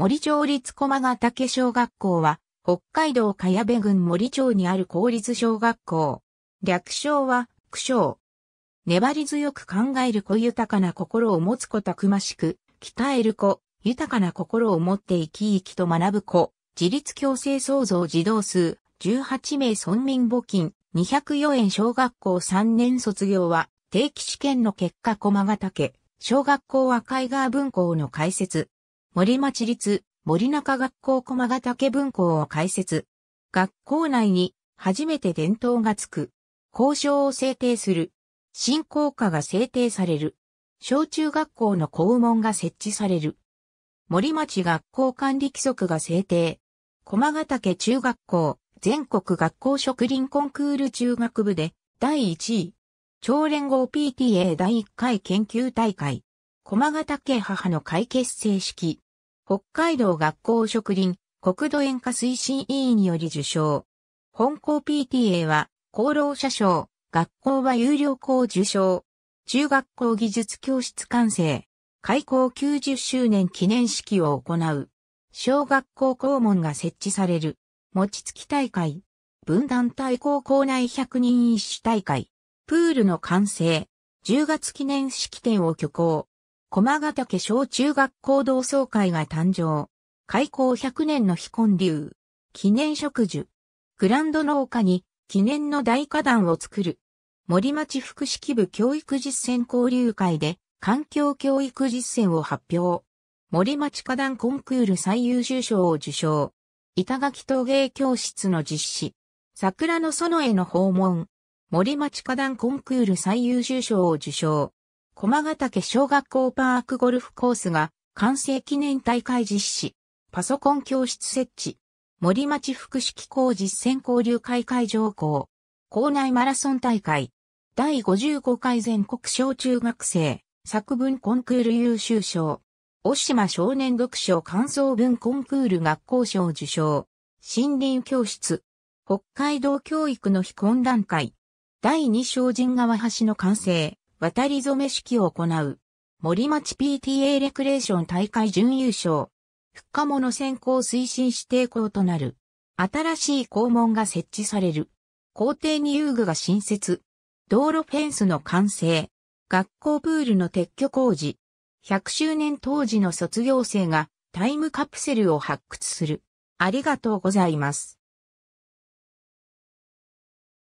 森町立駒ヶ岳小学校は、北海道茅部郡森町にある公立小学校。略称は、苦笑。粘り強く考える子豊かな心を持つ子たくましく、鍛える子、豊かな心を持って生き生きと学ぶ子、自立強制創造児童数、18名村民募金、204円小学校3年卒業は、定期試験の結果駒ヶ岳、小学校は海川文校の開設。森町立森中学校駒ヶ岳分校を開設。学校内に初めて伝統がつく。校章を制定する。振興課が制定される。小中学校の校門が設置される。森町学校管理規則が制定。駒ヶ岳中学校、全国学校職林コンクール中学部で第1位。超連合 PTA 第1回研究大会。駒ヶ岳母の会結成式。北海道学校植林国土塩化推進委員により受賞。本校 PTA は功労者賞、学校は有料校受賞。中学校技術教室完成。開校90周年記念式を行う。小学校校門が設置される。餅つき大会。分断対抗校内100人一種大会。プールの完成。10月記念式典を挙行。駒ヶ岳小中学校同窓会が誕生。開校100年の非婚流。記念植樹。グランド農家に記念の大花壇を作る。森町福祉部教育実践交流会で環境教育実践を発表。森町花壇コンクール最優秀賞を受賞。板垣陶芸教室の実施。桜の園への訪問。森町花壇コンクール最優秀賞を受賞。駒ヶ岳小学校パークゴルフコースが完成記念大会実施。パソコン教室設置。森町福祉機構実践交流会会場校。校内マラソン大会。第55回全国小中学生作文コンクール優秀賞。大島少年読書感想文コンクール学校賞受賞。森林教室。北海道教育の非懇談会。第2章神川橋の完成。渡り染め式を行う。森町 PTA レクレーション大会準優勝。復活者選考推進指定校となる。新しい校門が設置される。校庭に遊具が新設。道路フェンスの完成。学校プールの撤去工事。100周年当時の卒業生がタイムカプセルを発掘する。ありがとうございます。